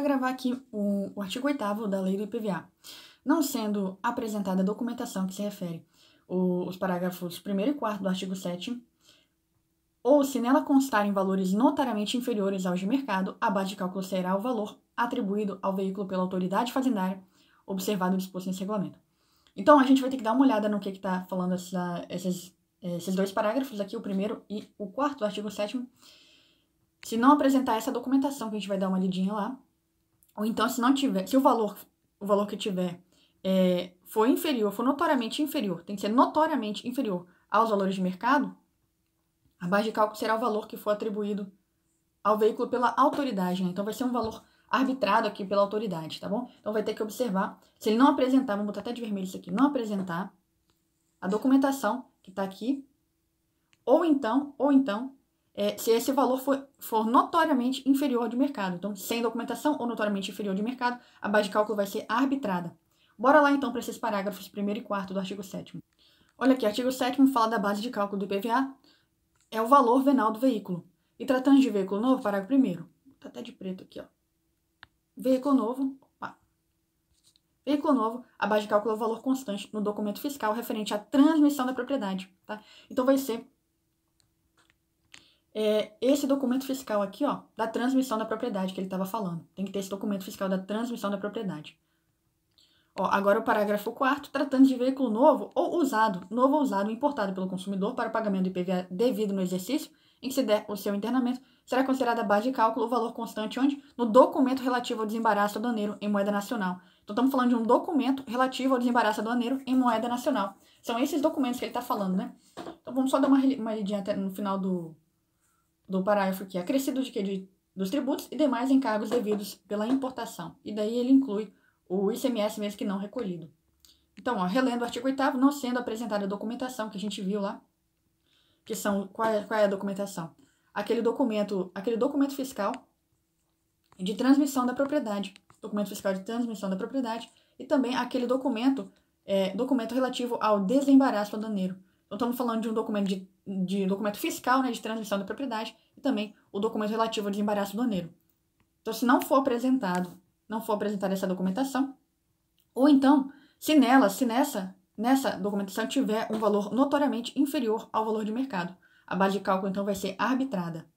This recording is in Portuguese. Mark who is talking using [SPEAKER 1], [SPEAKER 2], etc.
[SPEAKER 1] a gravar aqui o, o artigo 8 da Lei do IPVA. Não sendo apresentada a documentação que se refere os parágrafos 1 e 4 do artigo 7, ou se nela constarem valores notariamente inferiores aos de mercado, a base de cálculo será o valor atribuído ao veículo pela autoridade fazendária, observado o disposto nesse regulamento. Então, a gente vai ter que dar uma olhada no que está falando essa, esses, esses dois parágrafos aqui, o primeiro e o quarto do artigo 7 Se não apresentar essa documentação, que a gente vai dar uma lidinha lá, ou então, se não tiver, se o valor, o valor que tiver é, for inferior, for notoriamente inferior, tem que ser notoriamente inferior aos valores de mercado, a base de cálculo será o valor que for atribuído ao veículo pela autoridade. Né? Então, vai ser um valor arbitrado aqui pela autoridade, tá bom? Então, vai ter que observar. Se ele não apresentar, vamos botar até de vermelho isso aqui, não apresentar a documentação que está aqui, ou então, ou então, é, se esse valor for, for notoriamente inferior de mercado. Então, sem documentação ou notoriamente inferior de mercado, a base de cálculo vai ser arbitrada. Bora lá então para esses parágrafos 1 e 4 do artigo 7. Olha aqui, artigo 7 fala da base de cálculo do IPVA, é o valor venal do veículo. E tratando de veículo novo, parágrafo 1. Tá até de preto aqui, ó. Veículo novo, opa. Veículo novo, a base de cálculo é o valor constante no documento fiscal referente à transmissão da propriedade, tá? Então vai ser é, esse documento fiscal aqui, ó, da transmissão da propriedade que ele estava falando. Tem que ter esse documento fiscal da transmissão da propriedade. Ó, agora o parágrafo 4 tratando de veículo novo ou usado, novo ou usado importado pelo consumidor para pagamento do IPVA devido no exercício em que se der o seu internamento, será considerada a base de cálculo o valor constante onde? No documento relativo ao desembaraço aduaneiro em moeda nacional. Então estamos falando de um documento relativo ao desembaraço aduaneiro em moeda nacional. São esses documentos que ele está falando, né? Então vamos só dar uma, uma lidinha até no final do, do parágrafo que é acrescido de que de, dos tributos e demais encargos devidos pela importação. E daí ele inclui o ICMS mesmo que não recolhido. Então, ó, relendo o artigo 8 não sendo apresentada a documentação que a gente viu lá, que são qual é, qual é a documentação? Aquele documento, aquele documento fiscal de transmissão da propriedade, documento fiscal de transmissão da propriedade e também aquele documento, é, documento relativo ao desembaraço aduaneiro. Então, estamos falando de um documento de, de documento fiscal, né, de transmissão da propriedade, e também o documento relativo ao desembaraço doneiro. Então, se não for apresentado, não for apresentada essa documentação, ou então, se nela, se nessa, nessa documentação tiver um valor notoriamente inferior ao valor de mercado, a base de cálculo então vai ser arbitrada.